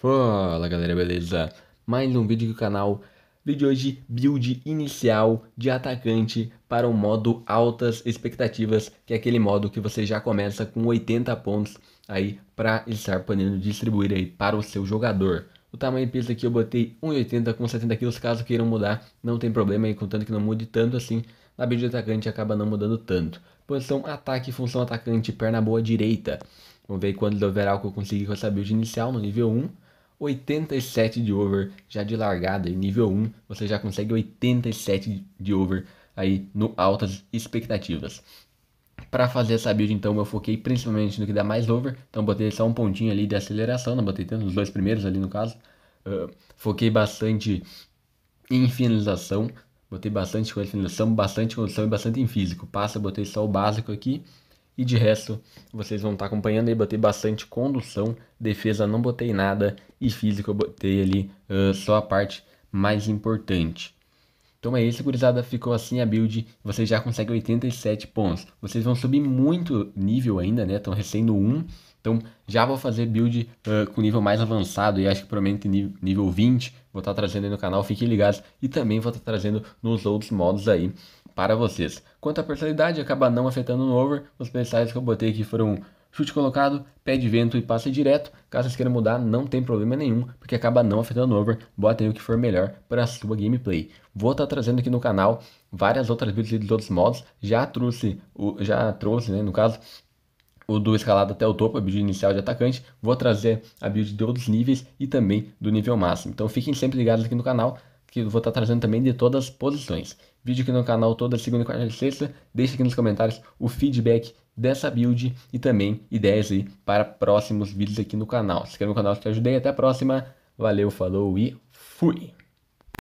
Fala galera, beleza? Mais um vídeo do canal. Vídeo de hoje, build inicial de atacante para o modo altas expectativas, que é aquele modo que você já começa com 80 pontos aí para estar podendo distribuir aí para o seu jogador. O tamanho de peso aqui eu botei 1,80 com 70 quilos. caso queiram mudar, não tem problema aí, contanto que não mude tanto assim. Na build de atacante acaba não mudando tanto. Posição ataque, função atacante, perna boa direita. Vamos ver quando do overall que eu consegui com essa build inicial no nível 1. 87 de over já de largada. Em nível 1, você já consegue 87 de over aí no altas expectativas. Para fazer essa build, então, eu foquei principalmente no que dá mais over. Então, botei só um pontinho ali de aceleração. Não botei tanto os dois primeiros ali, no caso. Uh, foquei bastante em finalização. Botei bastante com finalização, bastante condição e bastante em físico. Passa, botei só o básico aqui. E de resto, vocês vão estar tá acompanhando aí, botei bastante condução, defesa não botei nada e física eu botei ali uh, só a parte mais importante. Então é isso, gurizada, ficou assim a build, vocês já conseguem 87 pontos. Vocês vão subir muito nível ainda, né, estão recém no 1, então já vou fazer build uh, com nível mais avançado e acho que provavelmente nível, nível 20 vou estar tá trazendo aí no canal, fiquem ligados. E também vou estar tá trazendo nos outros modos aí para vocês. Quanto à personalidade, acaba não afetando no over. Os personagens que eu botei aqui foram chute colocado, pé de vento e passe direto. Caso vocês queiram mudar, não tem problema nenhum, porque acaba não afetando o over. Botem o que for melhor para a sua gameplay. Vou estar tá trazendo aqui no canal várias outras builds todos outros modos. Já trouxe, o, já trouxe, né, no caso, o do escalado até o topo, a build inicial de atacante. Vou trazer a build de outros níveis e também do nível máximo. Então fiquem sempre ligados aqui no canal que vou estar trazendo também de todas as posições. Vídeo aqui no canal toda segunda, quarta e sexta. Deixe aqui nos comentários o feedback dessa build e também ideias aí para próximos vídeos aqui no canal. Se inscreve no canal se te ajudei. Até a próxima. Valeu, falou e fui!